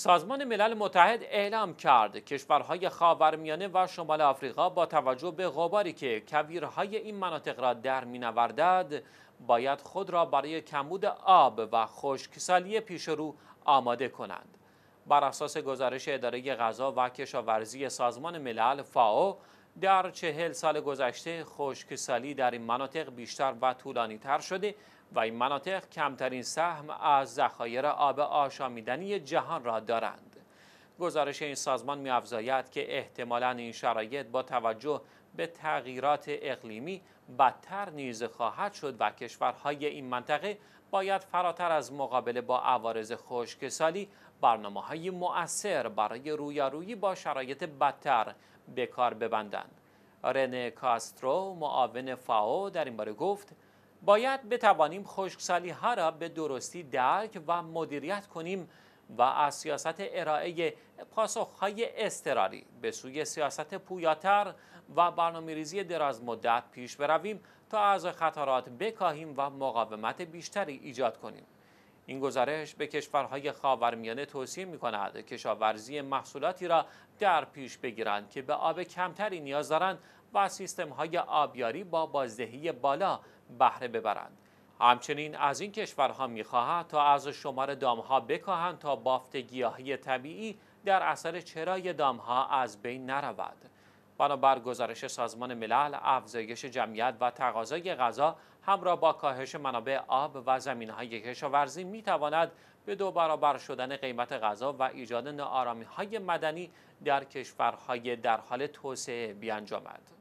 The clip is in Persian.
سازمان ملل متحد اعلام کرد کشورهای خاورمیانه و شمال آفریقا با توجه به غباری که کویرهای این مناطق را در مینوردد باید خود را برای کمبود آب و خشکسالی پیشرو آماده کنند بر اساس گزارش اداره غذا و کشاورزی سازمان ملل فاو در چهل سال گذشته خشکسالی در این مناطق بیشتر و طولانی تر شده و این مناطق کمترین سهم از ذخایر آب آشامیدنی جهان را دارند. گزارش این سازمان میافزاید که احتمالا این شرایط با توجه به تغییرات اقلیمی بدتر نیز خواهد شد و کشورهای این منطقه باید فراتر از مقابله با عوارض خشکسالی برنامه های مؤثر برای رویارویی با شرایط بدتر به کار ببندند. رنه کاسترو معاون فاو در این باره گفت باید بتوانیم خشکسالی ها را به درستی درک و مدیریت کنیم و از سیاست ارائه پاسخهای استراری به سوی سیاست پویاتر و برنامه ریزی دراز مدت پیش برویم تا از خطرات بکاهیم و مقاومت بیشتری ایجاد کنیم. این گزارش به کشورهای خاورمیانه توصیه می کند کشاورزی محصولاتی را در پیش بگیرند که به آب کمتری نیاز دارند و سیستم های آبیاری با بازدهی بالا بهره ببرند. همچنین از این کشورها میخواهد تا از شمار دامها بکاهند تا بافت گیاهی طبیعی در اثر چرای دامها از بین نرود. بنابر گزارش سازمان ملل افزایش جمعیت و تقاضای غذا همراه با کاهش منابع آب و زمینهای کشاورزی میتواند به دو برابر شدن قیمت غذا و ایجاد نارامی های مدنی در کشورهای در حال توسعه بیانجامد.